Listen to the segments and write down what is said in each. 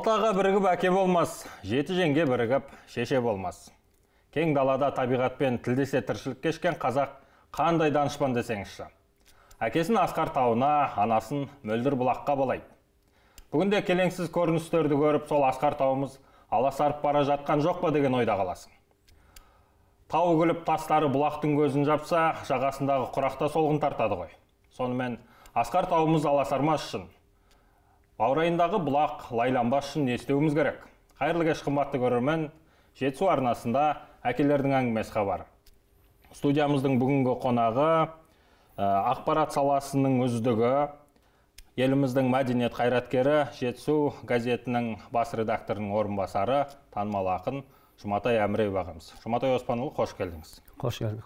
алты аға бірігіп әке болмас жеті жеңге бірігіп шеше болмас кең далада табиғатпен тілдесе тіршілік кешкен қазақ қандай данышпан десеңізші әкесін асқар тауына анасын мөлдір бұлаққа балайды бүгінде келеңсіз көріністерді көріп сол асқар тауымыз аласарып бара жатқан жоқ па деген ойда қаласың тау күліп тастары бұлақтың көзін жапса жағасындағы құрақта солғын тартады ғой сонымен асқар тауымыз аласармас Баурайындағы бұлақ лайланбас үшін не істеуіміз керек? Қайырлы кеш қымбатты көрермен, Жетісу арнасында әкелердің әңгімесі хабар. Студиямыздың бүгінгі қонағы ә, ақпарат саласының үздігі, еліміздің мәдениет қайраткері, Жетісу газетінің бас редакторының орынбасары, танымал ақын Жұматай Әміреев ағамыз. Жұматай Оспанұлы, қош келдіңіз. Қош келдік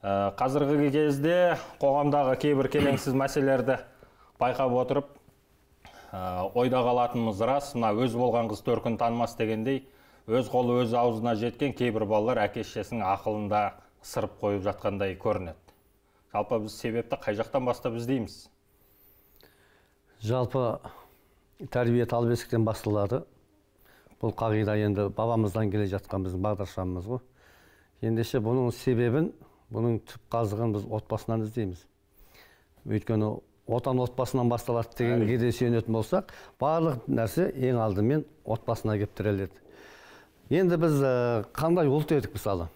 ә, қазіргі кезде қоғамдағы кейбір келеңсіз мәселелерді байқап отырып Ә, ойда қалатынымыз рас мына өз болған қыз төркін танымас дегендей өз қолы өз аузына жеткен кейбір балалар әке шешесінің ақылын да қойып жатқандай көрінеді жалпы біз себепті қай жақтан бастап іздейміз жалпы тәрбие тал бесіктен басталады бұл қағида енді бабамыздан келе жатқан біздің бағдаршамымыз ғой ендеше бұның себебін бұның түп қазығын біз отбасынан іздейміз өйткені отан отбасынан басталады дегенге де сүйенетін болсақ барлық нәрсе ең алдымен отбасына келіп тіреледі енді біз ә, қандай ұлт едік мысалы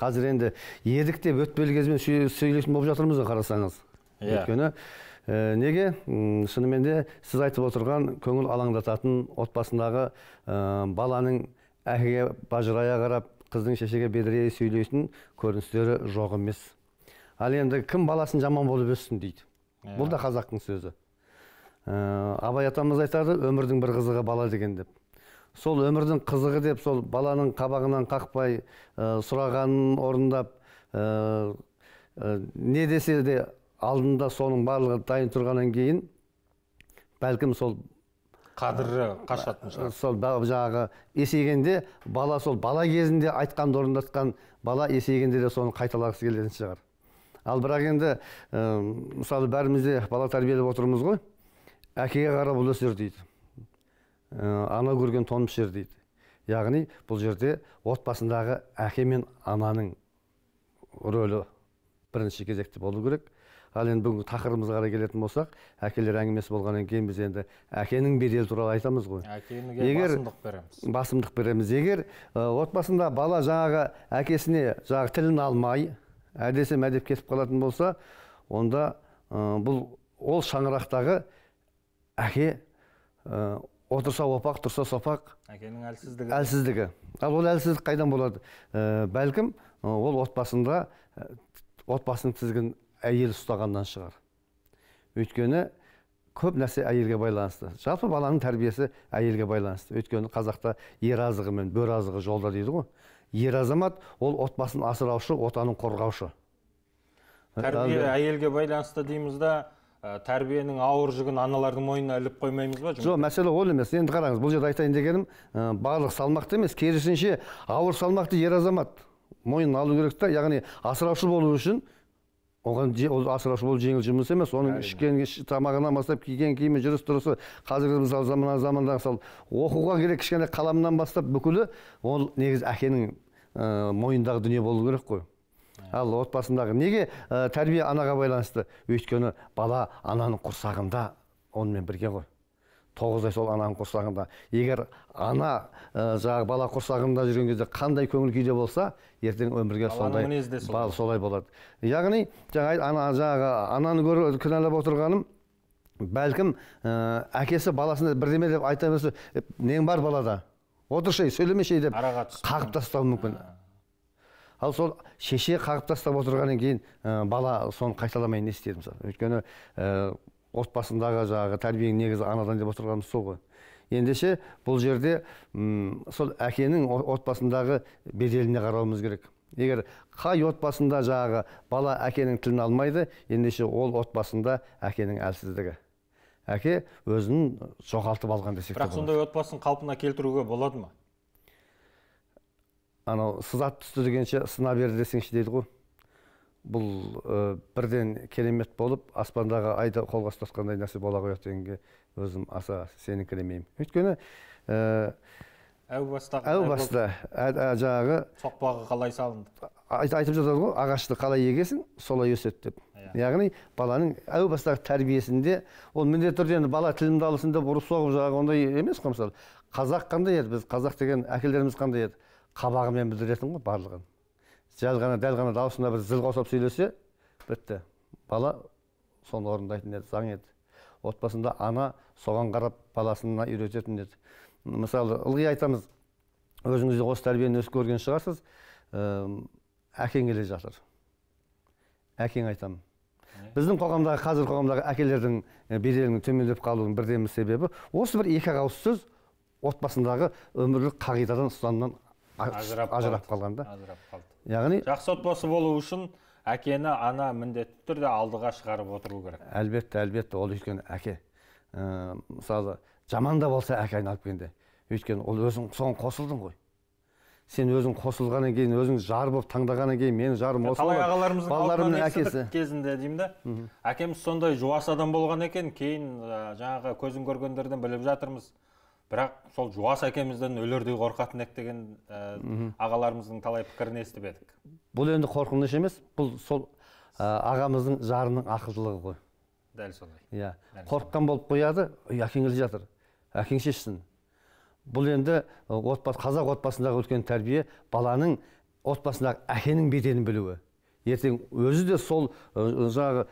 қазір енді едік деп өтпелі кезбен сөйлейтін болып жатырмыз ғой қарасаңыз иә өйткені ә, неге шынымен де сіз айтып отырған көңіл алаңдататын отбасындағы ә, баланың әкеге бажырая қарап қыздың шешеге бедірейе сөйлейтін көріністері жоқ емес ал енді кім баласын жаман болып өссін дейді Иә. бұл да қазақтың сөзі ә, абай атамыз айтады өмірдің бір қызығы бала деген деп сол өмірдің қызығы деп сол баланың қабағынан қақпай ә, сұрағанын орындап ә, ә не десе де алдында соның барлығы дайын тұрғаннан кейін бәлкім сол қадірі қашатын шығар ә, сол жаңағы есейгенде бала сол бала кезінде айтқанды орындатқан бала есейгенде де соны қайталағысы келетін шығар ал бірақ енді мысалы бәріміз де бала тәрбиелеп отырмыз ғой әкеге қарап ұл өсер дейді ана көрген тон пішер дейді яғни бұл жерде отбасындағы әке мен ананың рөлі бірінші кезекте болу керек ал енді бүгінгі тақырыбымызға қарай келетін болсақ әкелер әңгімесі болғаннан кейін біз енді әкенің беделі туралы айтамыз ғой егер басымдық береміз егер отбасында бала жаңағы әкесіне жаңағы тілін алмай әдесе мәдеп кетіп қалатын болса онда бұл ол шаңырақтағы әке отырса опақ тұрса сопақ әкенің әлсіздігі әлсіздігі ал ол әлсіздік қайдан болады ә, бәлкім ол отбасында отбасының тізгін әйел ұстағаннан шығар өйткені көп нәрсе әйелге байланысты жалпы баланың тәрбиесі әйелге байланысты өйткені қазақта ер азығы мен бөр азығы жолда дейді ғой ер азамат ол отбасын асыраушы отанын қорғаушы ә, тәрбие әйелге байланысты дейміз да ә, тәрбиенің ауыр жүгін аналардың мойнына іліп қоймаймыз ба жоқ мәселе ол емес енді қараңыз бұл жерде айтайын дегенім ә, барлық салмақты емес керісінше ауыр салмақты ер азамат мойнына алу керек та яғни асыраушы болу үшін оған ол асыраушы болу жеңіл жұмыс емес оның ішкен тамағынан бастап киген киімі жүріс тұрысы қазіргі мысалы заман заманда мысалы оқуға керек кішкене қаламынан бастап бүкілі ол негізі әкенің ә, мойнындағы дүние болу керек қой ал отбасындағы неге ә, тәрбие анаға байланысты өйткені бала ананың құрсағында онымен бірге ғой тоғыз ай сол ананың құрсағында егер ана ә, жағы бала құрсағында жүрген кезде қандай көңіл күйде болса ертең өмірге сондай бал солай болады яғни жаңа ана жаңағы ананы көріп кінәлап отырғаным бәлкім ә, әкесі баласына бірдеме деп айта берсе нең бар балада отыршы сөйлемеші деп қағып тастауы мүмкін ал сол шеше қағып тастап отырғаннан кейін ә, бала соны қайталамай не істейді мысалы өйткені отбасындағы жағы тәрбиенің негізі анадан деп отырғанымыз сол ғой ендеше бұл жерде ұм, сол әкенің отбасындағы беделіне қарауымыз керек егер қай отбасында жағы бала әкенің тілін алмайды ендеше ол отбасында әкенің әлсіздігі әке өзін жоғалтып алған десек бірақ сондай отбасын қалпына келтіруге болады ма анау сызат түсті дегенше сына бер десеңші дейді ғой бұл э, бірден керемет болып аспандағы айды қолға ұстатқандай нәрсе бола қояды дегенге өзім аса сеніңкіремеймін өйткені ә, әу баста әу баста ә, ә, жаңағы соқпағы қалай салынды айтып жатады ғой ағашты қалай егесің солай өседі деп иә. яғни баланың әу бастағы тәрбиесінде ол міндетті түрде енді бала тілімді алсын деп ұрып соғып жаңағы ондай емес қой мысалы қазақ қандай еді біз қазақ деген әкелеріміз қандай еді қабағымен білдіретін ғой барлығын жаз ғана дәл ғана дауысына бір зіл қосылып сөйлесе бітті бала соны орындайтын еді заң еді отбасында ана соған қарап баласына үйрететін еді мысалы ылғи айтамыз өзіңіз де осы тәрбиені өсіп көрген шығарсыз әкең келе жатыр әкең айтамын біздің қоғамдағы қазір қоғамдағы әкелердің беделінің төмендеп қалуының бірден бір себебі осы бір екі ақ ауыз сөз отбасындағы өмірлік қағидадан ұстанымнан ажырап қалған да ажырап қалды яғни жақсы отбасы болу үшін әкені ана міндетті түрде алдыға шығарып отыру керек әлбетте әлбетте ол өйткені әке мысалы жаман да болса әке айналып келгенде өйткені ол өзің соған қосылдың ғой сен өзің қосылғаннан кейін өзің жар болып таңдағаннан кейін менің жарым осы талай ағаларымыздың балаларымның әкесі кезінде деймін да әкеміз сондай жуас адам болған екен кейін жаңағы көзін көргендерден біліп жатырмыз бірақ сол жуас әкемізден өлердей қорқатын едік деген ә, ағаларымыздың талай пікірін естіп едік бұл енді қорқыныш емес бұл сол ә, ағамыздың жарының ақылдылығы ғой дәл солай иә yeah. қорыққан болып қояды әкең келе жатыр әкең шешсін бұл енді отбасы қазақ отбасындағы өткен тәрбие баланың отбасындағы әкенің беделін білуі ертең өзі де сол жаңағы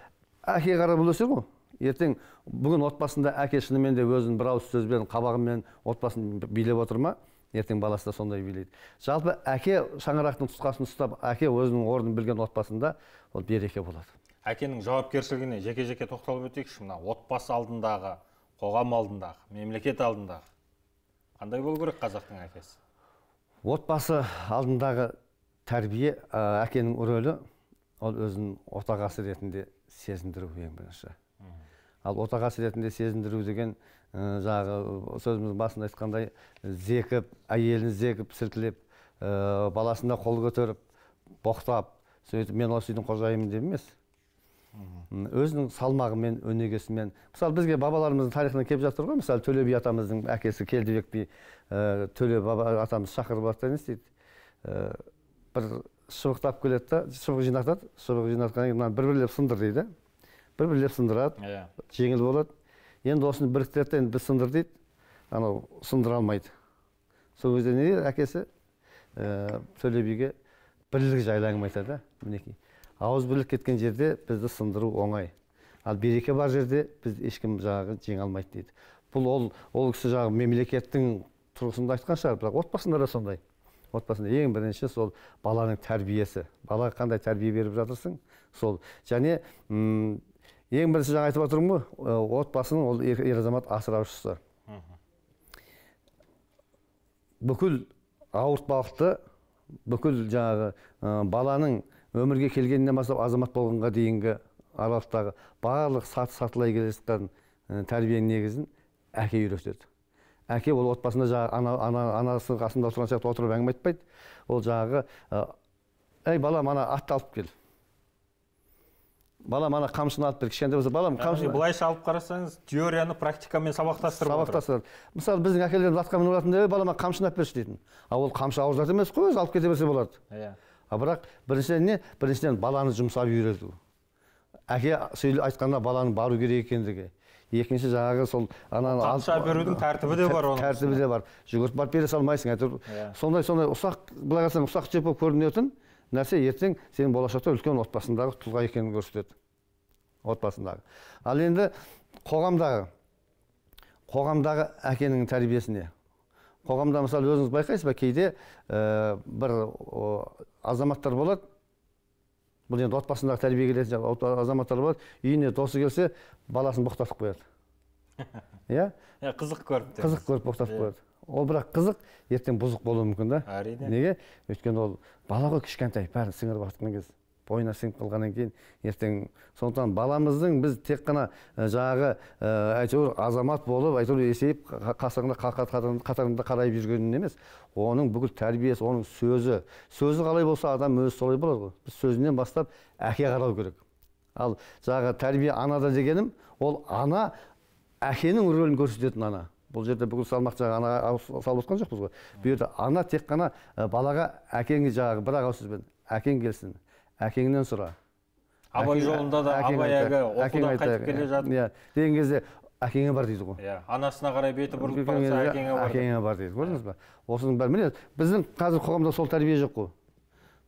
әкеге қарап өсер ғой ертең бүгін отбасында әке шынымен де өзінің бір ауыз сөзбен қабағымен отбасын билеп отыр ма ертең баласы да сондай билейді жалпы әке шаңырақтың тұтқасын ұстап әке өзінің орнын білген отбасында ол береке болады әкенің жауапкершілігіне жеке жеке тоқталып өтейікші мына отбасы алдындағы қоғам алдындағы мемлекет алдындағы қандай болу керек қазақтың әкесі отбасы алдындағы тәрбие ә, әкенің рөлі ол өзін отағасы ретінде сезіндіру ең бірінші ал отағасы ретінде сезіндіру деген ә, жағы сөзіміз басында айтқандай зекіп әйелін зекіп сілкілеп ә, баласына қол көтеріп боқтап сөйтіп мен осы үйдің қожайынымын деп емес өзінің салмағымен өнегесімен мысалы бізге бабаларымыздың тарихынан келіп жатыр ғой мысалы төле би атамыздың әкесі келдібек би ә, төле баба атамыз шақырып алады да не істейді ә, бір шыбықтап келеді да шыбық жинатады шыбық жинатқаннан кейін мынаны бір бірлеп сындыр дейді бір бірлеп сындырады иә жеңіл болады енді осыны біріктіреді енді біз сындыр дейді анау сындыра алмайды сол кезде не дейді әкесі ә, төле биге бірлік жайлы әңгіме айтады мінекей ауыз бірлік кеткен жерде бізді сындыру оңай ал береке бар жерде біз ешкім жағы жеңе алмайды дейді бұл ол ол кісі жағы мемлекеттің тұрғысында айтқан шығар бірақ отбасында да сондай отбасында ең бірінші сол баланың тәрбиесі балаға қандай тәрбие беріп жатырсың сол және ең бірінші жаңа айтып отырмын ғой отбасының ол ер, азамат асыраушысы бүкіл ауыртпалықты бүкіл жаңағы ә, баланың өмірге келгеннен бастап азамат болғанға дейінгі аралықтағы барлық саты сатылай келе жатқан тәрбиенің негізін әке үйретеді әке ол отбасында жаңағы ана, ана, анасының қасында отырған сияқты отырып әңгіме айтпайды ол жаңағы әй балам ана атты алып кел балам ана қамшыны алып бер кішкентай болса балам ә, қамшы былайша алып қарасаңыз теорияны практикамен сабақтастырып сабақтастырады мысалы біздің әкелеріміз атқа мініп алатын балама қамшыны алып берші дейтін а ол қамшы ауыр зат емес қой өзі алып кете берсе болады иә а бірақ біріншіден не біріншіден баланы жұмсап үйрету әке сөйле айтқанда баланың бару керек екендігі екінші жаңағы сол ананы қамшы берудің тәртібі де бар оның тәртібі де бар жүгіріп барып бере салмайсың әйтеуір иә. сондай сондай ұсақ былай қарасаң ұсақ түйек болып көрінетін нәрсе ертең сенің болашақта үлкен отбасындағы тұлға екенін көрсетеді отбасындағы ал енді қоғамдағы қоғамдағы әкенің тәрбиесіне қоғамда мысалы өзіңіз байқайсыз ба кейде э, бір азаматтар болады бұл енді отбасындағы тәрбиеге келетін азаматтар болады үйіне досы келсе баласын боқтатып қояды иә иә қызық көріп қызық көріп боқтап қояды ол бірақ қызық ертең бұзық болуы мүмкін да әрине неге өйткені ол бала ғой кішкентай бәрін сіңіріп жатқан кез бойына сіңіп қалғаннан кейін ертең сондықтан баламыздың біз тек қана жағы әйтеуір азамат болып әйтеуір есейіп қасыңда қатарында қарайып жүргенін емес оның бүкіл тәрбиесі оның сөзі сөзі қалай болса адам өзі солай болады ғой біз сөзінен бастап әке қарау керек ал жағы тәрбие анада дегенім ол ана әкенің рөлін көрсететін ана бұл жерде бүкіл салмақ жаңағы анаға салып отқан жоқпыз ғой бұл жерде ана тек қана балаға әкеңе жаңағы бір ақ ауыз сөзбен әкең келсін әкеңнен сұра абай жолында да абай әлгі оқудан қайтып келе иә, жатып иә деген кезде әкеңе бар дейді ғой иә анасына қарай беті бұрылып жатса әкеңе бар әкеңе бар дейді иә. көрдіңіз ба осының бәрі міне біздің қазір қоғамда сол тәрбие жоқ қой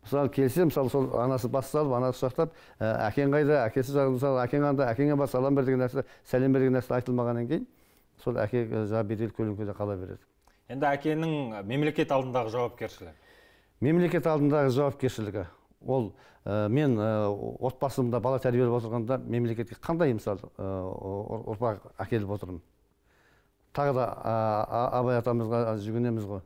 мысалы келсе мысалы сол анасы бас салып анасы құшақтап ә, әкең қайда әкесі мысалы әкең анда әкеңе бар салам бер деген нәрсе сәлем бер деген нәрсе айтылмағаннан кейін сол әке жаңағы беделі көлеңкеде қала береді енді әкенің мемлекет алдындағы жауапкершілігі мемлекет алдындағы жауапкершілігі ол ә, мен ә, отбасымда бала тәрбиелеп отырғанда мемлекетке қандай мысалы ұрпақ әкеліп отырмын тағы да абай атамызға жүгінеміз ғой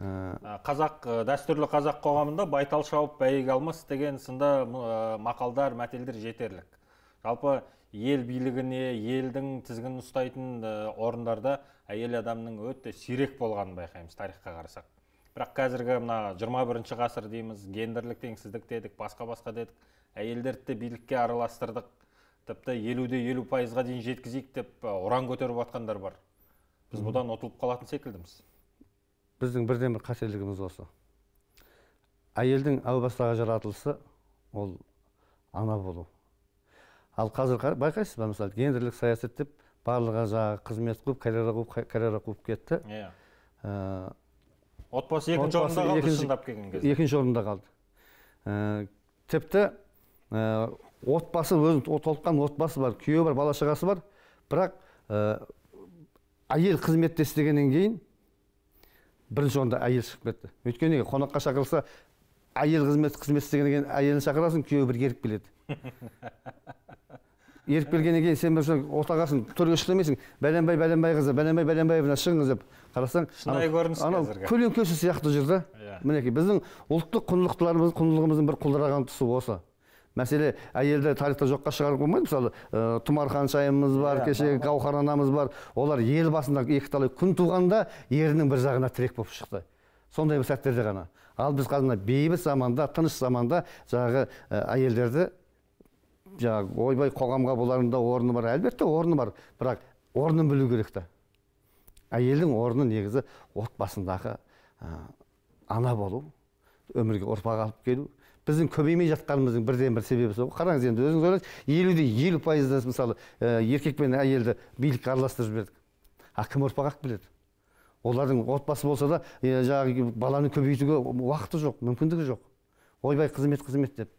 Ә, қазақ ә, дәстүрлі қазақ қоғамында байтал шауып бәйек алмас деген сынды ә, мақалдар мәтелдер жетерлік жалпы ел билігіне елдің тізгінін ұстайтын орындарда әйел адамның өте сирек болғанын байқаймыз тарихқа қарасақ бірақ қазіргі мына жиырма бірінші ғасыр дейміз гендерлік теңсіздік дедік басқа басқа дедік әйелдерді де билікке араластырдық тіпті елуде елу пайызға дейін жеткізейік деп ұран көтеріп жатқандар бар біз бұдан ұтылып қалатын секілдіміз біздің бірден бір қателігіміз осы әйелдің әу бастағы жаратылысы ол ана болу ал қазір байқайсыз ба мысалы гендерлік саясат деп барлығы жаңағы қызмет қуып карьера қуып карьера қуып кетті иә yeah. Ә, отбасы екінші орында қалды екінші, шындап келген кезде екінші орында қалды ә, тіпті ә, отбасы өзі толыққан отбасы бар күйеуі бар бала шағасы бар бірақ ә, әйел қызметте істегеннен кейін бірінші орында әйел шығып кетті өйткені қонаққа шақырылса әйел қызмет қызмет істегеннен кейін әйелін шақырасың күйеуі бір еріп келеді еріп келгеннен кейін сен бір отағасың төрге шық демейсің бәленбай бәленбай қызы бәленбай бәленбаевна шығыңыз деп қарасаң шынайы көрініс анау көлеңкесі сияқты жүр да иә. мінекей біздің ұлттық құндылықтарымыз құндылығымыздың бір құлдыраған тұсы осы мәселе әйелді тарихта жоққа шығарып болмайды мысалы ә, тұмар ханшайымымыз бар иә, кешегі гауһар анамыз бар олар ел басында екіталай күн туғанда ерінің бір жағына тірек болып шықты сондай бір сәттерде ғана ал біз қазір бейбіт заманда тыныш заманда жаңағы э, әйелдерді жаңағы ойбай қоғамға бұлардың да орны бар әлбетте орны бар бірақ орнын білу керек та әйелдің орны негізі отбасындағы э, ана болу өмірге ұрпақ алып келу біздің көбеймей жатқанымыздың бірден бір себебі сол қараңыз енді өзіңіз ойлаңыз елуде елу пайызды мысалы ә, еркек пен әйелді билікке араластырып жібердік а кім ұрпақ ақ біледі олардың отбасы болса да ә, жаңағы баланы көбейтуге уақыты жоқ мүмкіндігі жоқ ойбай қызмет қызмет деп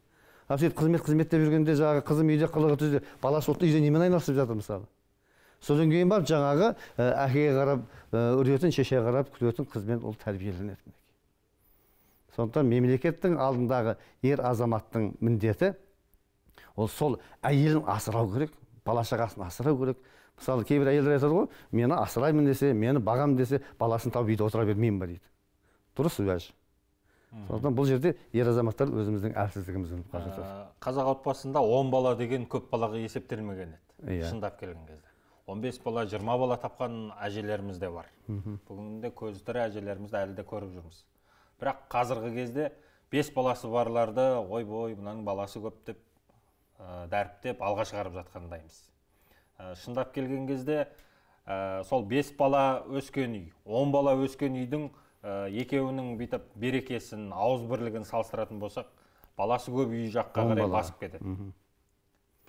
ал сөйтіп қызмет қызмет деп жүргенде жаңағы қызым үйде қылығы түзде баласы отты үйде немен айналысып жатыр мысалы содан кейін барып жаңағы әкеге қарап ә, үретін шешеге қарап күтетін қызбен ол тәрбиеленеді сондықтан мемлекеттің алдындағы ер азаматтың міндеті ол сол әйелін асырау керек бала шағасын асырау керек мысалы кейбір әйелдер айтады ғой мені асыраймын десе мені бағамын десе баласын тауып үйде отыра бермеймін ба дейді дұрыс уәж сондықтан бұл жерде ер азаматтар өзіміздің әлсіздігімізді ұмытып бара ә, қазақ отбасында он бала деген көп балаға есептелмеген еді иә шындап келген кезде он бес бала жиырма бала тапқан әжелеріміз де бар бүгінде көзі тірі әжелерімізді әлі де көріп жүрміз бірақ қазіргі кезде бес баласы барларды ойбой мынаның баласы көп деп ә, дәріптеп алға шығарып жатқандаймыз ә, шындап келген кезде ә, сол бес бала өскен үй он бала өскен үйдің ә, екеуінің бүйтіп берекесін ауыз бірлігін салыстыратын болсақ баласы көп үй жаққа қарай басып кетеді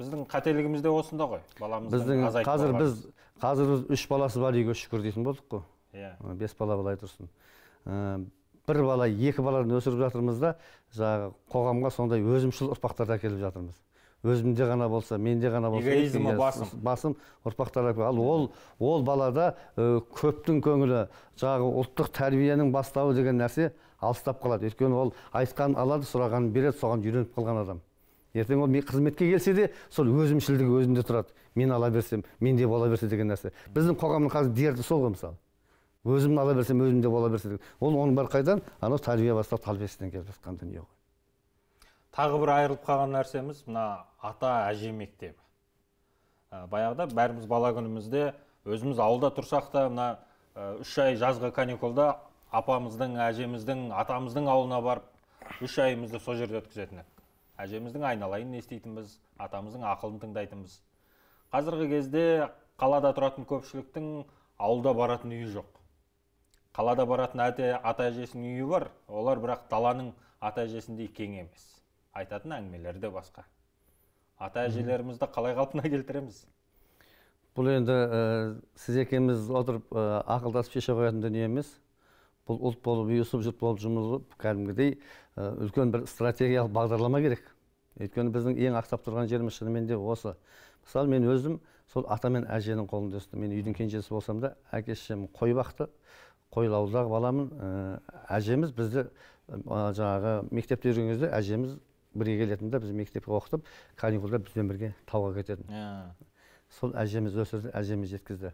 біздің қателігіміз де осында ғой баламызды біздің қазір біз қазір үш баласы бар үйге шүкір дейтін болдық қой иә yeah. бес бала былай тұрсын бір бала екі баланы өсіріп жатырмыз да жаңағы қоғамға сондай өзімшіл ұрпақтарды әкеліп жатырмыз өзімде ғана болса менде ғана болса эгоизмі басым басым ұрпақтар ал ол ол балада ө, көптің көңілі жаңағы ұлттық тәрбиенің бастауы деген нәрсе алыстап қалады өйткені ол айтқанын алады сұрағанын береді соған үйреніп қалған адам ертең ол қызметке келсе де сол өзімшілдігі өзінде тұрады мен ала берсем менде бола берсе деген нәрсе біздің қоғамның қазір дерті сол ғой мысалы өзім ала берсем өзім де бола берсе ол оның бәрі қайдан анау тәрбие бастау тәрбиесінен келіп жатқан дүние ғой тағы бір айырылып қалған нәрсеміз мына ата әже мектебі ә, баяғыда бәріміз бала күнімізде өзіміз ауылда тұрсақ та мына ә, үш ай жазғы каникулда апамыздың әжеміздің атамыздың ауылына барып үш айымызды сол жерде өткізетін едік әжеміздің айналайын еститінбіз атамыздың ақылын тыңдайтынбыз қазіргі кезде қалада тұратын көпшіліктің ауылда баратын үйі жоқ қалада баратын әте ата әжесінің үйі бар олар бірақ даланың ата әжесіндей кең емес айтатын әңгімелері де басқа ата әжелерімізді қалай қалпына келтіреміз бұл енді ә, сіз екеуміз отырып ә, ақылдасып шеше қоятын дүние емес бұл ұлт болып ұйысып жұрт болып жұмылып кәдімгідей ә, үлкен бір стратегиялық бағдарлама керек өйткені біздің ең ақсап тұрған жеріміз шынымен де осы мысалы мен өзім сол ата мен әженің қолында өстім мен үйдің кенжесі болсам да әке шешем қой бақты қойлаузақ баламын э, әжеміз бізді жаңағы мектепте жүрген кезде әжеміз бірге келетін де біз мектепке оқытып каникулда бізбен бірге тауға кететін ә. сол әжеміз өсірді әжеміз жеткізді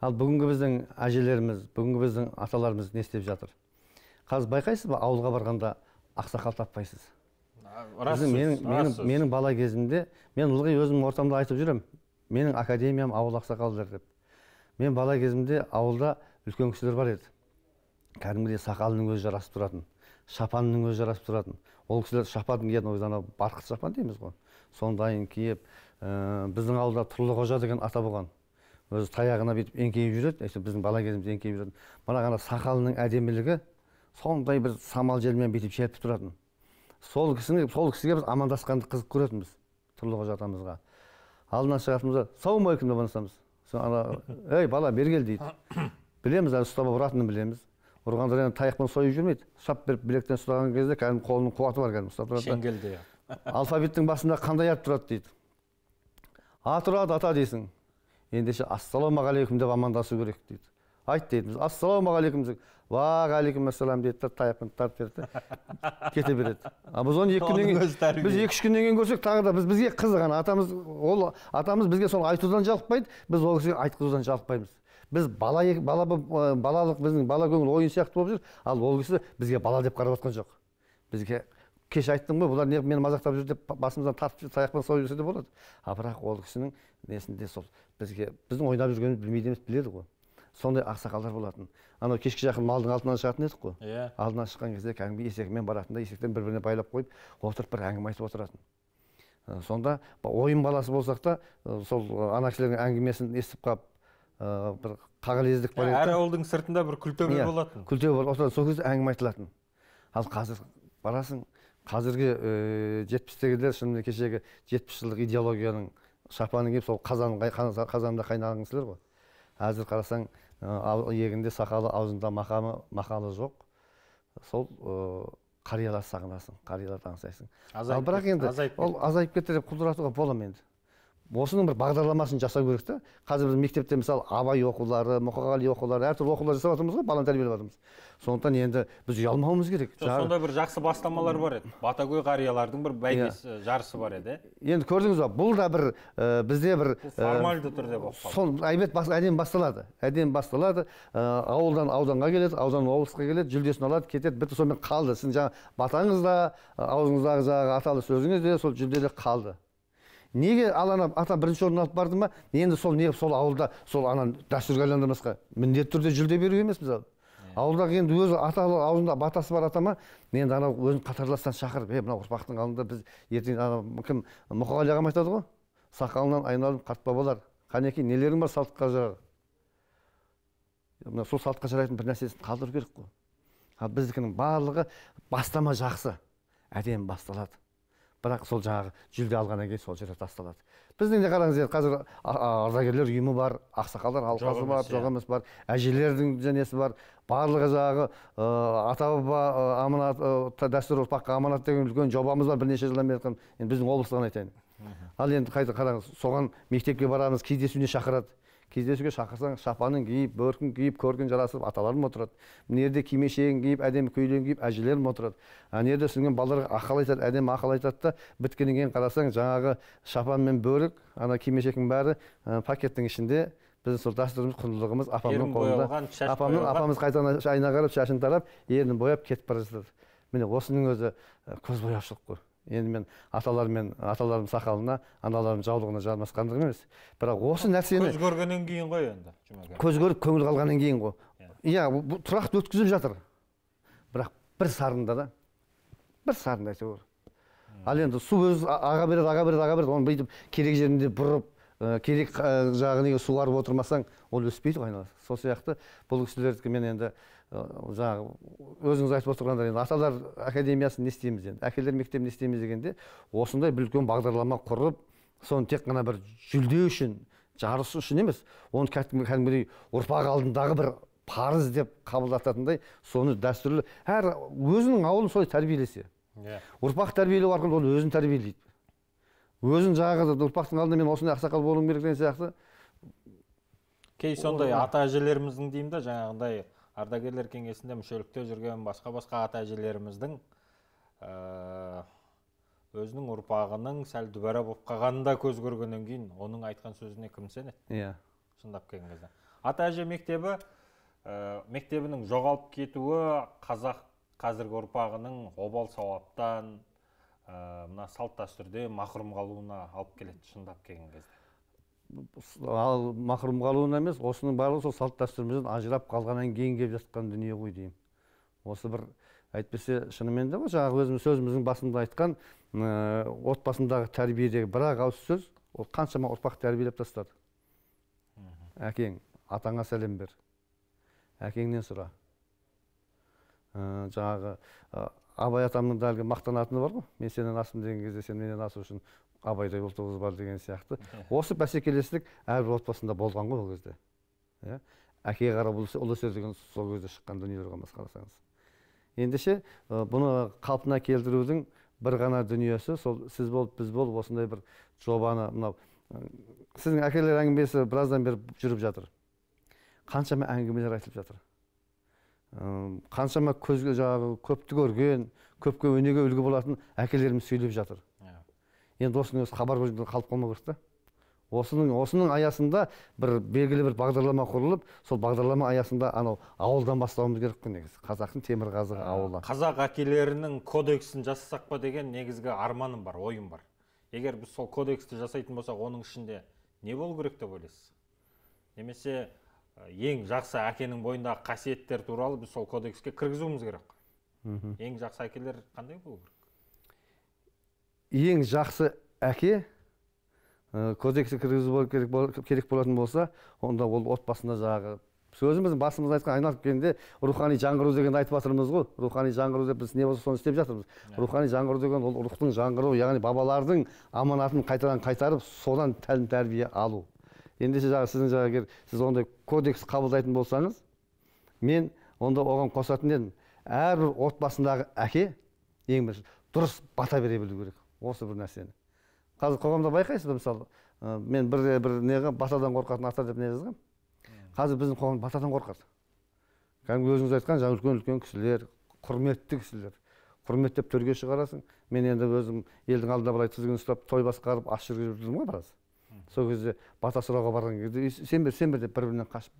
ал бүгінгі біздің әжелеріміз бүгінгі біздің аталарымыз не істеп жатыр қазір байқайсыз ба ауылға барғанда ақсақал таппайсыз рас менің, менің, бала кезімде мен ылғи өзімнің ортамда айтып жүремін менің академиям ауыл ақсақалдар деп мен бала кезімде ауылда үлкен кісілер бар еді кәдімгідей сақалының өзі жарасып тұратын шапанының өзі жарасып тұратын ол кісілер шапан киетін ол кезде анау барқыт шапан дейміз ғой сондайын киіп ә, біздің ауылда тұрлы қожа деген ата болған өзі таяғына бүйтіп еңкейіп жүреді әйтеуір біздің бала кезімізде еңкейіп жүретін бірақ ана сақалының әдемілігі сондай бір самал желмен бүйтіп шертіп тұратын сол кісіні сол кісіге біз амандасқанды қызық көретінбіз тұрлы қожа атамызға алдынан шығатынымызда саумалейкум деп амандасамыз ана ей бала бері кел дейді білеміз әлі ұстап ұратынын білеміз ұрғанда енді таяқпен сойып жүрмейді ұстап беріп білектен ұстаған кезде кәдімгі қолының қуаты бар кәдімгі ұстап тұрады шеңгелді алфавиттің басында қандай әріп тұрады дейді а тұрады ата дейсің ендеше ассалаумағалейкум деп амандасу керек дейді айт дейді біз ассалаумағалейкум десек уағалейкум ассалам дейді да таяқпен тартып береді да кете береді а біз оны екі күннен кейін біз екі үш күннен кейін көрсек тағы да біз бізге қызық ана атамыз ол атамыз бізге соны айтудан жалықпайды біз ол кісіге айтқызудан жалықпаймыз біз бала бала балалық біздің бала көңіл ойын сияқты болып жүр ал ол кісі бізге бала деп қарап жатқан жоқ бізге кеш айттым ғой бұлар не мені мазақтап жүр деп басымыздан тартып таяқпен сойып жүрсе де болады а бірақ ол кісінің несінде сол бізге біздің ойнап жүргенімізді білмейді емес біледі ғой сондай ақсақалдар болатын анау кешке жақын малдың алдынан шығатын едік қой иә yeah. алдынан шыққан кезде кәдімгі есегімен баратын да есектен бір біріне байлап қойып отырып бір әңгіме айтып отыратын сонда ойын баласы болсақ та сол ана кісілердің әңгімесін естіп қалып Э, бір қағылездік бар еді әр ауылдың сыртында бір күлтөбе yeah, иә, болатын күлтөбе бар сол кезде әңгіме айтылатын ал қазір барасың қазіргі э, жетпістегілер шынымен кешегі жетпіс жылдық идеологияның шапанын киіп сол қазан қазанда қайнаған кісілер ғой қазір қарасаң э, егінде сақалы аузында мақамы мақалы жоқ сол қарияларды сағынасың қарияларды аңсайсың ал бірақ енді ол азайып кетті деп құлдыратуға бола ма енді осының бір бағдарламасын жасау керек та қазір біз мектепте мысалы абай оқулары мұқағали оқулары әртүрлі оқулар жасап жатырмыз ғой баланы тәрбиелеп жатырмыз сондықтан енді біз ұялмауымыз керек Жар... сондай бір жақсы бастамалар бар еді батагөй қариялардың бір бәйгесі иә. жарысы бар еді енді көрдіңіз ба бұл да бір бізде бір ә, формальды түрде болып қалды бас, әдемі басталады әдемі басталады ауылдан ауданға келеді аудан облысқа келеді жүлдесін алады кетеді бітті сонымен қалды сіздің жаңағы батаңыз да аузыңыздағы жаңағы аталы сөзіңіз де сол жүлде қалды неге ал ана ата бірінші орын алып барды ма енді сол неғып сол ауылда сол ана дәстүрге айналдырмасқа міндетті түрде жүлде беру емес мысалы иә. ауылдағы енді өзі ата аузында батасы бар атама енді анау өзін қатарластан шақырып е мына ұрпақтың алдында біз ертең ана кім мұқағали ағам айтады ғой сақалынан айналып қарт бабалар қанекей нелерің бар салтқа жарар мына сол салтқа жарайтын бір нәрсесін қалдыру керек қой ал біздікінің барлығы бастама жақсы әдемі басталады бірақ сол жаңағы жүлде алғаннан кейін сол жерде тасталады біздің де қараңыз енді қазір ардагерлер ұйымы бар ақсақалдар алқасы бар иә. жоқ емес бар әжелердің несі бар барлығы жаңағы ата баба аманат дәстүр ұрпаққа аманат деген үлкен жобамыз бар бірнеше жылдан бері енді біздің облыстан айтайын ал енді қайта қараңыз соған мектепке барамыз кездесуіне шақырады кездесуге шақырсаң шапанын киіп бөркін киіп көркін жарасып аталарым отырады мына жерде кимешегін киіп әдемі көйлегін киіп әжелерім отырады ана жерде содан балаларға ақыл айтады әдемі ақыл айтады да біткеннен кейін қарасаң жаңағы шапан мен бөрік ана кимешектің бәрі ә, пакеттің ішінде біздің сол дәстүріміз құндылығымыз апамның қолында апамның апамыз қайтадан айнаға қарап шашын тарап ернін бояп кетіп бара жатады міне осының өзі бояушылық қой енді мен мен аталарымның сақалына аналарымның жаулығына жармасқандығым емес бірақ осы нәрсені көз көргеннен кейін ғой енді көз көріп көңіл қалғаннан кейін ғой иә yeah. Иә, тұрақты өткізіп жатыр бірақ бір сарында да бір сарында әйтеуір ал енді су өз аға береді аға береді аға береді оны бүйтіп керек жерінде бұрып керек ә, жағы неге суарып отырмасаң ол өспейді ғой айналасы сол сияқты бұл кісілердікі мен енді жаңағы өзіңіз айтып отырғандай енді аталар академиясын не істейміз енді әкелер мектебін не істейміз дегенде осындай бір үлкен бағдарлама құрып соны тек қана бір жүлде үшін жарыс үшін емес оны кәдімгідей ұрпақ алдындағы бір парыз деп қабылдататындай соны дәстүрлі әр өзінің ауылын солай тәрбиелесе иә yeah. ұрпақ тәрбиелеу арқылы ол өзін тәрбиелейді өзін жаңағы ұрпақтың алдында мен осындай ақсақал болуым керек деген сияқты кей сондай ата әжелеріміздің деймін да жаңағындай ардагерлер кеңесінде мүшелікте жүрген басқа басқа ата әжелеріміздің э, өзінің ұрпағының сәл дүбәрә болып қалғанын да көз көргеннен кейін оның айтқан сөзіне кім сенеді иә шындап келген кезде ата әже мектебі ә, мектебінің жоғалып кетуі қазақ қазіргі ұрпағының обал сауаптан э, мына ә, салт дәстүрден мақұрым қалуына алып келеді шындап келген кезде ал мақұрым қалуына емес осының барлығы сол салт дәстүрімізден ажырап қалғаннан кейін келіп жатқан дүние ғой деймін осы бір әйтпесе шынымен де жаңағы өзіміз сөзіміздің басында айтқан ә, отбасындағы тәрбиедегі бір ақ ауыз сөз ол қаншама ұрпақ тәрбиелеп тастады әкең атаңа сәлем бер әкеңнен сұра ә, жаңағы ә, абай атамның әлгі мақтанатыны бар ғой мен сенен асым деген кезде сен менен асу үшін абайдай ұлтымыз бар деген сияқты осы бәсекелестік әрбір отбасында болған ғой ол кезде иә э, әке қара ұлы сөз деген сол кезде шыққан дүниелер ғой қарасаңыз ендеше бұны қалпына келтірудің бір ғана дүниесі сол сіз болып біз болып осындай бір жобаны мынау сіздің әкелер әңгімесі біраздан бері жүріп жатыр қаншама әңгімелер айтылып жатыр қаншама көзге жаңағы көпті көрген көпке өнеге үлгі болатын әкелеріміз сөйлеп жатыр енді осының өзі хабар қалып қалмау керек та осының осының аясында бір белгілі бір бағдарлама құрылып сол бағдарлама аясында анау ауылдан бастауымыз керек қой негізі қазақтың темірқазығы ауылы қазақ әкелерінің кодексін жасасақ па деген негізгі арманым бар ойым бар егер біз сол кодексті жасайтын болсақ оның ішінде не болу керек деп ойлайсыз немесе ең жақсы әкенің бойындағы қасиеттер туралы біз сол кодекске кіргізуіміз керек ең жақсы әкелер қандай болу керек ең жақсы әке ә, кодекске кіргізу керек, бол, керек болатын болса онда ол отбасында жағы сөзіміздің басымызда айтқан айналып келгенде рухани жаңғыру дегенді айтып жатырмыз ғой рухани жаңғыру деп біз не болса соны істеп жатырмыз yeah. рухани жаңғыру деген ол рухтың жаңғыруы яғни бабалардың аманатын қайтадан қайтарып содан тәлім тәрбие алу ендеше жаңағы сіздің жаңа егер сіз ондай кодекс қабылдайтын болсаңыз мен онда оған қосатын едім әрбір отбасындағы әке ең бірінші дұрыс бата бере білу керек осы бір нәрсені қазір қоғамда байқайсыз ба мысалы ә, мен бірде бір неғы батадан қорқатын ата деп не жазғанмын қазір біздің қоғам батадан қорқады кәдімгі өзіңіз айтқан жаңағы үлкен үлкен кісілер құрметті кісілер құрметтеп төрге шығарасың мен енді өзім елдің алдында былай тізгін ұстап той басқарып ас жүргізіп жүрдім ғой біраз сол кезде бата сұрауға барған кезде сен бер сен бер деп бір бірінен қашып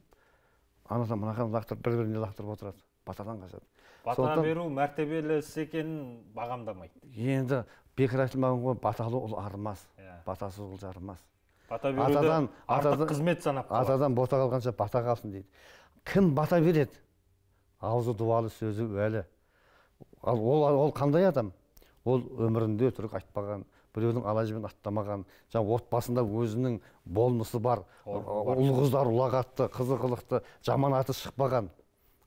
анадан мынаған лақтырып бір біріне лақтырып отырады батадан қашады Батадан беру мәртебелі іс екенін бағамдамайды енді бекер айтылмаған ғой баталы ұл арымас yeah. Иә. батасыз ұл жарымас бата қызмет санап атадан бота қалғанша бата қалсын дейді кім бата береді аузы дуалы сөзі уәлі ал ол, ол қандай адам ол өмірінде өтірік айтпаған біреудің ала жібін аттамаған жаңа отбасында өзінің болмысы бар ұл қыздар ұлағатты қызы қылықты жаман аты шықпаған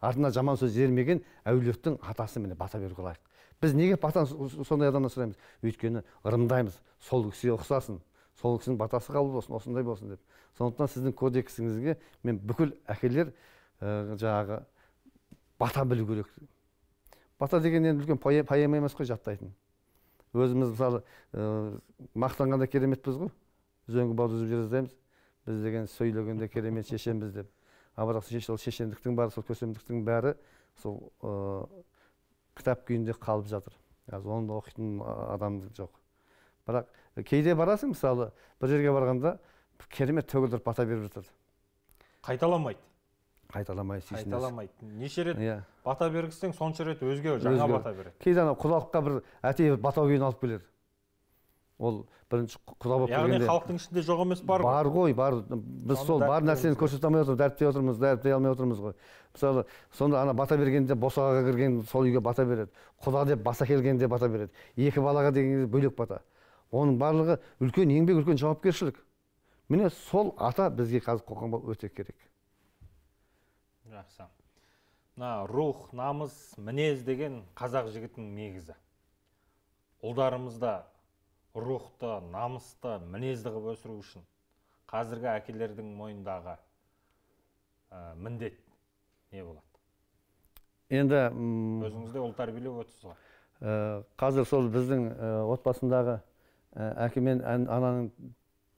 артына жаман сөз ермеген әулеттің атасы міне бата беруге лайық біз неге бата сондай адамнан сұраймыз өйткені ырымдаймыз сол кісіге ұқсасын сол кісінің батасы қабыл болсын осындай болсын деп сондықтан сіздің кодексіңізге мен бүкіл әкелер ә, жаңағы бата білу керек бата деген енді үлкен поэма емес қой жаттайтын өзіміз мысалы э, мақтанғанда кереметпіз ғой үзеңгі бауды үзіп жаздаймыз біз деген сөйлегенде керемет шешенбіз деп а бірақ шешендіктің бәрі сол көсемдіктің бәрі сол кітап күйінде қалып жатыр қазір оны оқитын адам жоқ бірақ кейде барасың мысалы бір жерге барғанда керемет төгілдіріп бата беріп жатады Қайталамайды. қайталамайды қайталамайды неше рет иә бата бергізсең сонша рет өзге жаңа бата береді кейде анау құдалыққа бір әдейі бата күйін алып келеді ол бірінші құда болып яғни халықтың ішінде жоқ емес бар ғой бар ғой бар біз сол бар нәрсені көрсете алмай отырмыз дәріптей отырмыз дәріптей алмай отырмыз ғой мысалы сонда ана бата бергенде босағаға кірген сол үйге бата береді құда деп баса келгенде бата береді екі балаға деген бөлек бата оның барлығы үлкен еңбек үлкен жауапкершілік міне сол ата бізге қазір қоғамға өте керек жақсы мына рух намыс мінез деген қазақ жігітінің негізі ұлдарымыз рухты намысты мінезді қылып өсіру үшін қазіргі әкелердің мойындағы ә, міндет не болады енді өзіңіз де ұл тәрбиелеп отырсыз ғой ә, қазір сол біздің ә, отбасындағы ә, әке мен ананың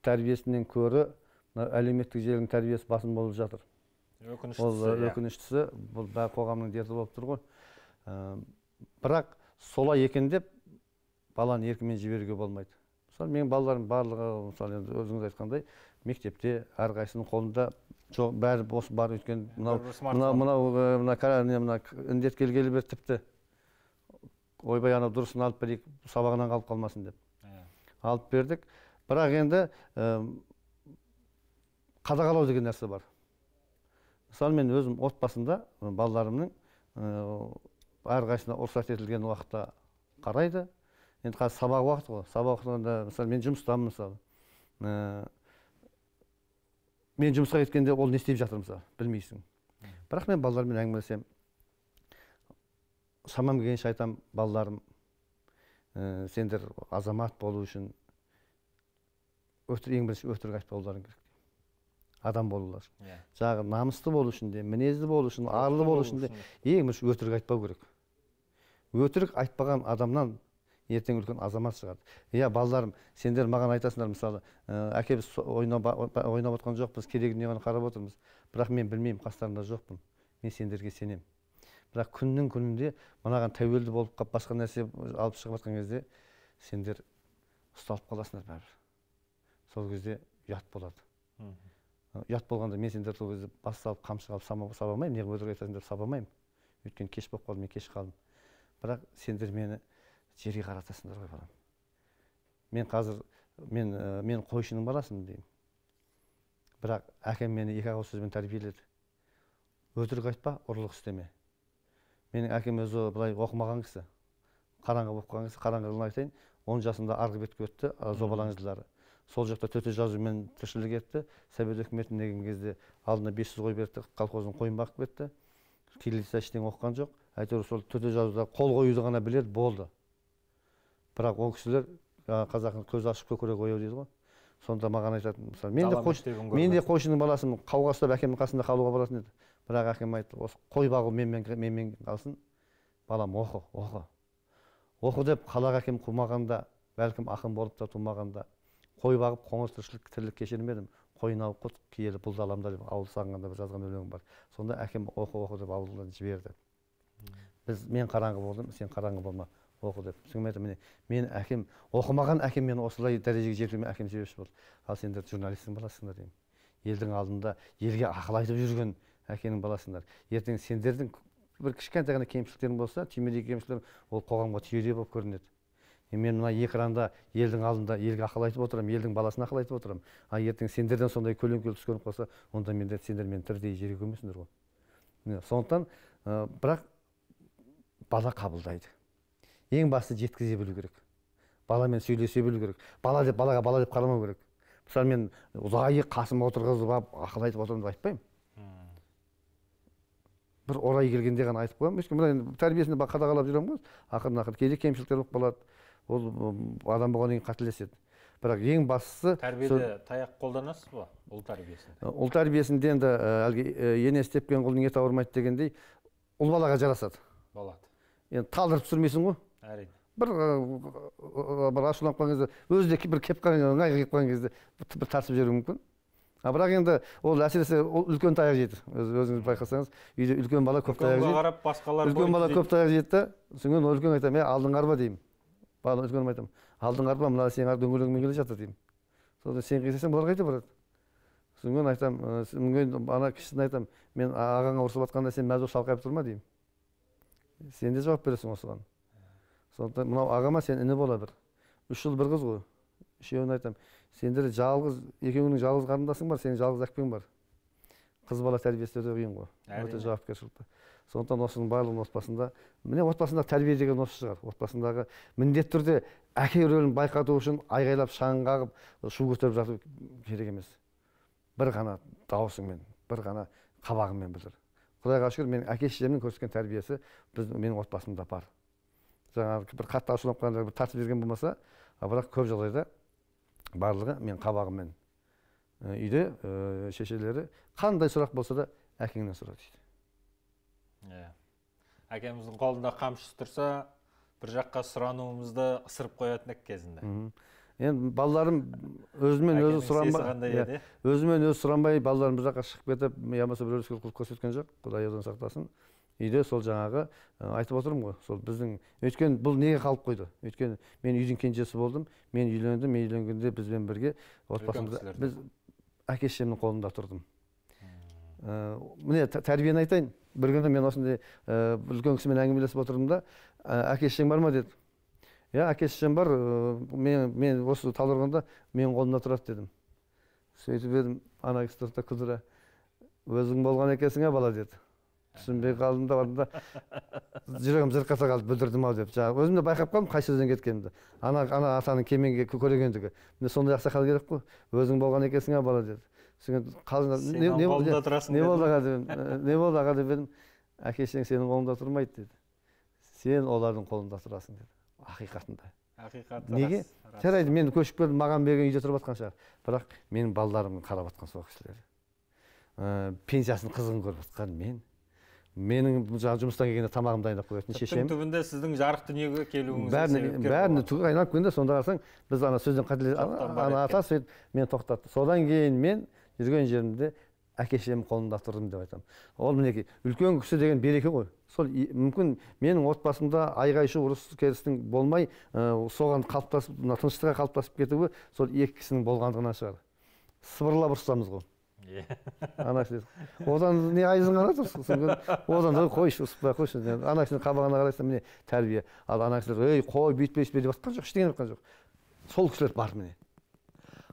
тәрбиесінен көрі мына әлеуметтік желінің тәрбиесі басым болып жатыр ол иә. ә, өкініштісі бұл бәрі қоғамның дерті болып тұр ғой ә, бірақ солай екен деп баланы еркімен жіберуге болмайды мысалы менің балаларым барлығы мысалы енді өзіңіз айтқандай мектепте әрқайсысының қолында жоқ бәрі бос бар өйткені мынау мынау мынау мына мына індет келгелі бері тіпті ойбай анау дұрысын алып берейік сабағынан қалып қалмасын деп иә. алып бердік бірақ енді қадағалау деген нәрсе бар мысалы мен өзім отбасында балаларымның әрқайсысына рұқсат етілген уақытта қарайды енді қазір сабақ уақыты ғой сабақ уақытында мысалы мен жұмыстамын мысалы э, мен жұмысқа кеткенде ол не істеп жатыр мысалы білмейсің бірақ мен балалармен әңгімелесемін шамам келгенше айтамын балаларым ә, сендер азамат болу үшін өтір, ең бірінші өтірік айтпауларың керек адам болулар yeah. Иә. жағы намысты болу үшін де мінезді болу үшін арлы болу үшін де ең бірінші өтірік айтпау керек өтірік айтпаған адамнан ертең үлкен азамат шығады иә балаларым сендер маған айтасыңдар мысалы ә, әке біз ойнап ойнап отқан жоқпыз керегі ғана қарап отырмыз бірақ мен білмеймін қастарында жоқпын мен сендерге сенемін бірақ күннің күнінде мынаған тәуелді болып қалып басқа нәрсе алып шығып жатқан кезде сендер ұсталып қаласыңдар бәрібір сол кезде ұят болады ұят болғанда мен сендерді сол кезде бас салып қамшы алып саба алмаймын неғып өтірік айтасыңдар саба алмаймын өйткені кеш болып қалды мен кеш қалдым бірақ сендер мені жерге қаратасыңдар ғой балам мен қазір мен ә, мен қойшының баласымын деймін бірақ әкем мені екі ақ ауыз сөзбен тәрбиеледі өтірік айтпа ұрлық істеме менің әкем өзі былай оқымаған кісі қараңғы болып қалған кісі қараңғылығын айтайын он жасында арғы бетке өтті зобалаң жылдары сол жақта төте жазумен тіршілік етті совет үкіметін деген кезде алдына бес жүз қой берді колхоздың қойын бағып кетті кириллица ештеңе оқыған жоқ әйтеуір сол төте жазуда қол қоюды ғана біледі болды бірақ ол кісілер жаңағы қазақтың көз ашық көкірек ояу дейді ғой сонда маған айтатын мысалы мен де мен де қойшының баласымын қауға ұстап әкемнің қасында қалуға болатын еді бірақ әкем айтты осы қой бағу менімен менімен қалсын балам оқы оқы оқы деп қалаға әкем қумағанда бәлкім ақын болып та тумағанда қой бағып қоңыр тіршілік тірлік едім қойын алып құт киелі бұл даламда деп ауыл сағынғанда бір жазған өлеңім бар сонда әкем оқы оқы деп ауылдан жіберді біз мен қараңғы болдым сен қараңғы болма оқы деп содан айттым міне мен әкем оқымаған әкем мені осылай дәрежеге жеткізген әкем себепші болды ал сендер журналистің баласыңдар деймін елдің алдында елге ақыл айтып жүрген әкенің баласыңдар ертең сендердің бір кішкентай ғана кемшіліктерің болса түймедей кемшіліктерің ол қоғамға түйедей болып көрінеді мен мына экранда елдің алдында елге ақыл айтып отырамын елдің баласына ақыл айтып отырамын ал ертең сендерден сондай көлеңкелі түс көрініп қалса онда менде сендер мені тірідей жерге көмесіңдер ғой сондықтан бірақ бала қабылдайды ең басты жеткізе білу керек баламен сөйлесе білу керек бала деп балаға бала деп қарамау керек мысалы мен ұдайы қасыма отырғызып алып ақыл айтып отырмын деп айтпаймын бір орай келгенде ғана айтып қоямын өйткені мына енді тәрбиесін қадағалап жүремін ғой ақырын ақырын кейде кемшіліктер болып қалады ол адам болғаннан кейін қателеседі бірақ ең бастысы тәрбиеде таяқ қолданасыз ба ұл тәрбиесінде ұл тәрбиесінде енді әлгі енесі тепкен құлдың еті ауырмайды дегендей ұл балаға жарасады болады енді талдырып түсірмейсің ғой әрине бір бір ашуланып қалған кезде өзі де бір келіп қалған ыңғайға келіп қалған кезде бір тартып жіберуі мүмкін а бірақ енді ол әсіресе ол үлкен таяқ жейді өз, өзіңіз байқасаңыз үйде үлкен бала көп таяқ жейді қарап басқалар үлкен бала көп таяқ жейді да содан кейін ол үлкен айтамын е алдың қарба деймін бала үлкеніме айтамын алдың арба мына сенің ар дөңгелегіңмен келе жатыр деймін содан сен қисайсаң бұлар қайда барады содан кейін айтамын содан кейін ана кішісіне айтамын мен ағаңа ұрсып жатқанда сен мәз болып шалқайып тұр деймін сен де жауап бересің осыған сондықтан мынау ағама сен іні бола бір үш ұл бір қыз ғой үшеуіне айтамын сендер жалғыз екеуіңнің жалғыз қарындасың бар сенің жалғыз әпкең бар қыз бала тәрбиесі өте қиын ғой өте жауапкершілікті сондықтан осының барлығын отбасында міне отбасындағы тәрбие деген осы шығар отбасындағы міндетті түрде әке рөлін байқату үшін айғайлап шаң қағып шу көтеріп жату керек емес бір ғана дауысыңмен бір ғана қабағыңмен білдір құдайға шүкір менің әке шешемнің көрсеткен тәрбиесі біз менің отбасымда бар жаңағы бір қатты ашуланып қалғанда бір тартып жіберген болмаса а бірақ көп жағдайда барлығы мен қабағыммен үйде шешелері қандай сұрақ болса да әкеңнен сұра дейді иә әкеміздің қолында қамшысы тұрса бір жаққа сұрануымызды ысырып қоятын едік кезінде mm енді балаларым өзімен өзі сұранбай иә. өзімен өзі сұранбай балаларым бір жаққа шығып кетіп я болмаса біреу көрсеткен жоқ құдай одан сақтасын үйде сол жаңағы айтып отырмын ғой сол біздің өйткені бұл неге қалып қойды өйткені мен үйдің кенжесі болдым мен үйлендім мен үйленгенде бізбен бірге отбасымызда біз әке шешемнің қолында тұрдым ә, міне тәрбиені айтайын бір күні мен осындай ә, үлкен кісімен әңгімелесіп отырдым да ә, әке шешең бар ма деді иә әке шешем бар мен, мен осы талдықорғанда менің қолымда тұрады дедім сөйтіп едім ана кісі тұрды да да өзің болған екенсің ә бала деді түсінбей қалдым да бардым да жүрегім ете қалды бүлдірдім ау деп жаңағы өзім де байқап қалдым қай сөзден кеткенімді ана ана атаның кеменге көрегендігі міне сондай ақсақал керек қой өзің болған екенсің ау бала деді содан не болды аға дедім не болды аға деп едім әке шешең сенің қолыңда тұрмайды деді сен олардың қолында тұрасың деді ақиқатында ақиқат неге жарайды мен көшіп келдім маған берген үйде тұрып жатқан шығар бірақ менің балаларым қарап жатқан сол кісілер пенсиясының қызығын көріп жатқан мен менің жаңағы жұмыстан келгенде тамағымды дайындап қоятын шешем түбінде сіздің жарық дүниеге келуіңіз бәріне бәріне айналып келгенде сонда қарасаң біз ана сөзден қателес ана ата сөйтіп мені тоқтатты содан кейін мен жүрген жерімде әке шешемнің қолында тұрдым деп айтамын ол мінекей үлкен кісі деген береке ғой сол мүмкін менің отбасымда айғай шу ұрыс керістің болмай ә, соған қалыптасып мына тыныштыққа қалыптасып кетуі сол екі кісінің болғандығынан шығар сыбырлап ұрысамыз ғой иә одан не айызың қарап тұрсың одан қойшы ұрысып қоя қойшы ана кісінің қабағына қарайсың міне тәрбие ал ана кісілер ей қой бүйтпе өйтпе деп жатқан жоқ ештеңе жатқан жоқ сол кісілер бар міне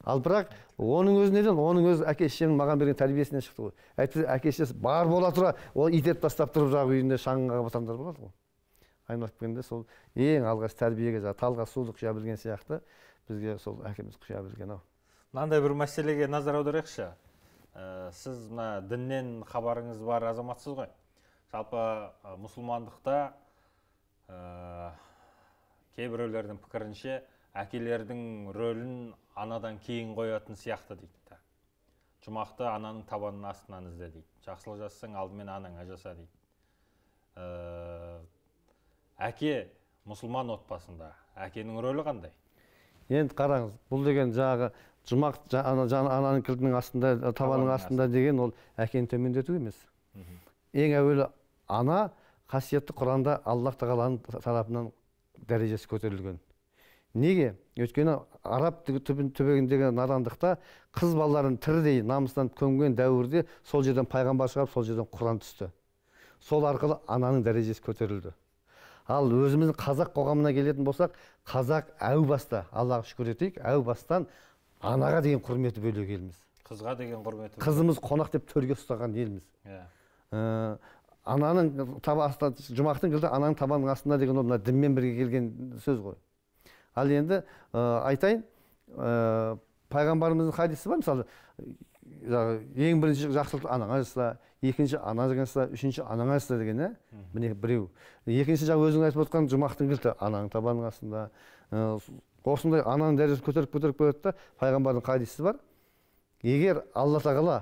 ал бірақ оның өзі неден оның өзі әке шешемнің маған берген тәрбиесінен шықты ғой әйтпесе әке шешесі бар бола тұра ол итеріп тастап тұрып жаңағы үйінде шаңға батандар болады ғой айналып келгенде сол ең алғаш тәрбиеге жаңағы талға суды құя білген сияқты бізге сол әкеміз құя білген ау мынандай бір мәселеге назар аударайықшы ә, сіз мына діннен хабарыңыз бар азаматсыз ғой жалпы ә, мұсылмандықта ә, кейбіреулердің пікірінше әкелердің рөлін анадан кейін қоятын сияқты дейді жұмақты ананың табанының астынан ізде дейді жақсылық жасасаң алдымен анаңа жаса дейді ә, әке мұсылман отбасында әкенің рөлі қандай енді қараңыз бұл деген жағы жұмақ ананың кілтінің астында табанның астында деген ол әкені төмендету емес ең әуелі ана қасиетті құранда аллах тағаланың тарапынан дәрежесі көтерілген неге өйткені араб түбегіндегі надандықта қыз балаларын тірідей намыстан көмген дәуірде сол жерден пайғамбар шығарып сол жерден құран түсті сол арқылы ананың дәрежесі көтерілді ал өзіміздің қазақ қоғамына келетін болсақ қазақ әу баста аллаға шүкір етейік әу бастан анаға деген құрметі бөлек елміз қызға деген құрметі қызымыз қонақ деп төрге ұстаған елміз иә yeah. Ә, ананың таба жұмақтың кілті ананың табанының астында деген ол мына дінмен бірге келген сөз ғой ал енді ә, айтайын ә, пайғамбарымыздың хадисі бар мысалы ә, ең бірінші жақсылықты анаңа жаса екінші анаңа жаса үшінші анаңа жаса деген иә міне біреу екінші жаңа өзің айтып отқан жұмақтың кілті ананың табанының астында ә, осындай ананың дәрежесін көтеріп көтеріп келеді да пайғамбардың хадисі бар егер алла тағала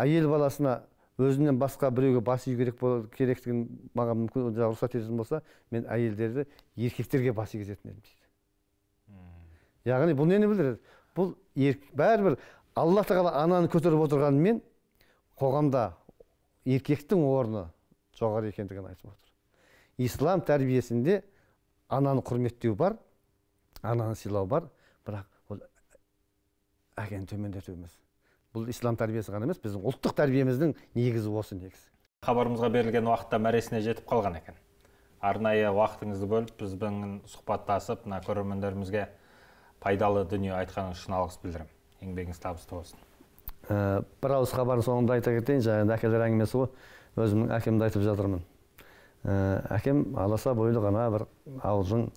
әйел баласына өзінен басқа біреуге бас ию керек керектігін маған мүмкін рұқсат ететін болса мен әйелдерді еркектерге бас игізетін едім дейді яғни бұл нені білдіреді бұл ерк, бәрібір алла тағала ананы көтеріп отырғанымен қоғамда еркектің орны жоғары екендігін айтып отыр ислам тәрбиесінде ананы құрметтеу бар ананы сыйлау бар бірақ ол әкені төмендету емес бұл ислам тәрбиесі ғана емес біздің ұлттық тәрбиеміздің негізі осы негізі хабарымызға берілген уақытта мәресіне жетіп қалған екен арнайы уақытыңызды бөліп бізбен сұхбаттасып мына көрермендерімізге пайдалы дүние айтқаныңыз үшін алғыс білдіремін еңбегіңіз табысты болсын ә, бір ауыз хабардың соңында айта кетейін жаңағы әкелер әңгімесі ғой өзімнің әкемді айтып жатырмын ә, әкем аласа бойлы ғана бір ауылдың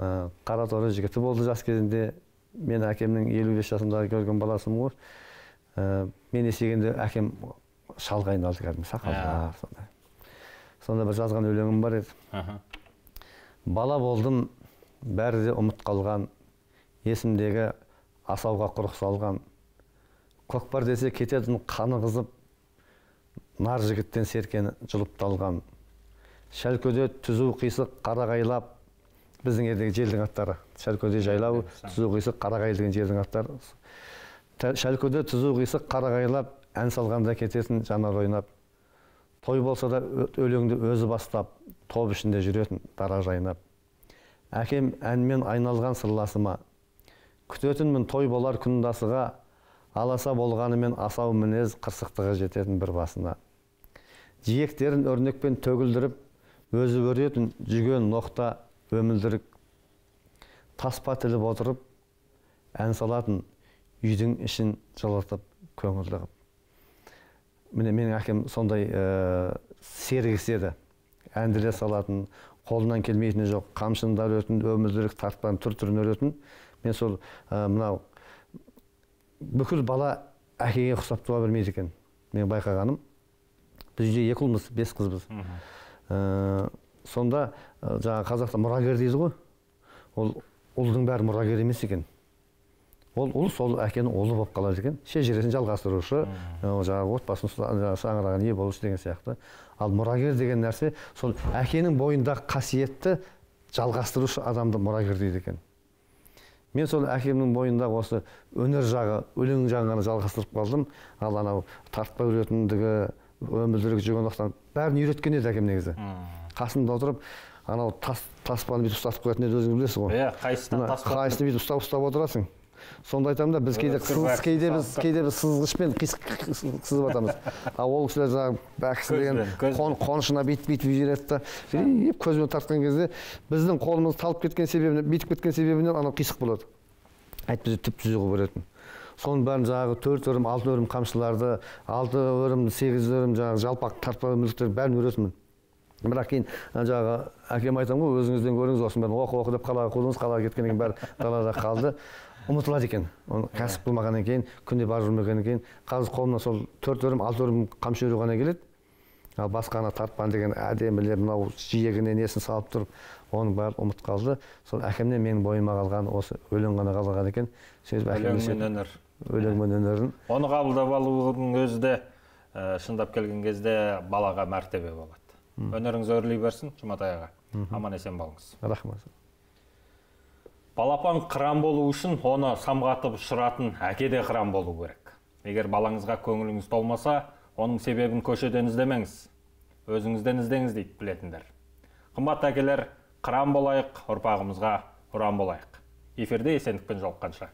қара қараторы жігіті болды жас кезінде мен әкемнің елу бес жасымда көрген баласымын ғой мен есейгенде әкем шалға айналды кәдімгі сақалда сондай сонда бір жазған өлеңім бар еді бала болдым бәрі де ұмыт қалған есімдегі асауға құрық салған көкпар десе кететін қаны қызып нар жігіттен серкені жұлып талған шәлкөде түзу қисық қарағайлап біздің елдегі желдің аттары шәлкөде жайлау түзу қисық қарағай деген жердің аттары шәлкөде түзу қисық қарағайлап ән салғанда кететін жанар ойнап той болса да өлеңді өзі бастап топ ішінде жүретін дара жайнап әкем әнмен айналған сырласыма күтетінмін той болар күндасыға аласа болғанымен асау мінез қырсықтығы жететін бір басына жиектерін өрнекпен төгілдіріп өзі өретін жүген ноқта өмілдірік таспа тіліп отырып ән салатын үйдің ішін жылытып көңілді қылып міне менің әкем сондай ә, сергіс еді әнді салатын қолынан келмейтіні жоқ қамшыны да үретін өмілдірік тартпан түр түрін үретін мен сол ә, мынау бүкіл бала әкеге ұқсап туа бермейді екен мен байқағаным біз үйде екі ұлмыз бес қызбыз сонда э, жаңа қазақта мұрагер дейді ғой ол ұлдың бәрі мұрагер емес екен ол ұл сол әкенің ұлы болып қалады екен шежіресін жалғастырушы э, жаңағы отбасын шаңырағына ие болушы деген сияқты ал мұрагер деген нәрсе сол әкенің бойындағы қасиетті жалғастырушы адамды мұрагер дейді екен мен сол әкемнің бойында осы өнер жағы өлең жағын жалғастырып қалдым ал анау тартпа үйретімдігі жүрген жүгенақтан бәрін үйреткен еді әкем негізі қасында отырып анау тас таспаны бүйтіп ұстатып қоятын еді өзіңіз білесіз ғой иә қайсысына қайсысын бүйтіп ұстап ұстап отырасың сонда айтамын да біз кейде кейде біз кейде біз сызғышпен сызып жатамыз а ол кісілер жаңағы бәкісі деген қонышына бүйтіп бүйтіп жібереді да деп көзбен тартқан кезде біздің қолымыз талып кеткен себебінен бүйтіп кеткен себебінен анау қисық болады әйтпесе түп түзу қылып беретін соның бәрін жаңағы төрт өрім алты өрім қамшыларды алты өрім сегіз өрім жаңағы жалпақ тарпа мүліктер бәрін үйретемін бірақ кейін жаңағы әкем айтамын ғой өзіңізден көріңіз осының бәрін оқы оқы деп қалаға қудыңыз қалаға кеткеннен кейін бәрі далада қалды ұмытылады екен оны кәсіп қылмағаннан кейін күнде барып жүрмегеннен кейін қазір қолымнан сол төрт өрім алты өрім қамшы өру ғана келеді ал басқа ана тартпан деген әдемілер мынау жиегіне несін салып тұрып оның бәрі ұмыт қалды сол әкемнен менің бойыма қалған осы өлең ғана қалған екен сөйтіп өлең өнер өлең мен өнерін оны қабылдап алудың өзі де шындап келген кезде балаға мәртебе болады өнеріңіз өрлей берсін жұматай аға аман есен болыңыз рахмет балапан қыран болу үшін оны самғатып ұшыратын әке де қыран болу керек егер балаңызға көңіліңіз толмаса оның себебін көшеден іздемеңіз өзіңізден іздеңіз дейді білетіндер қымбатты әкелер қыран болайық ұрпағымызға ұран болайық эфирде есендікпен жолыққанша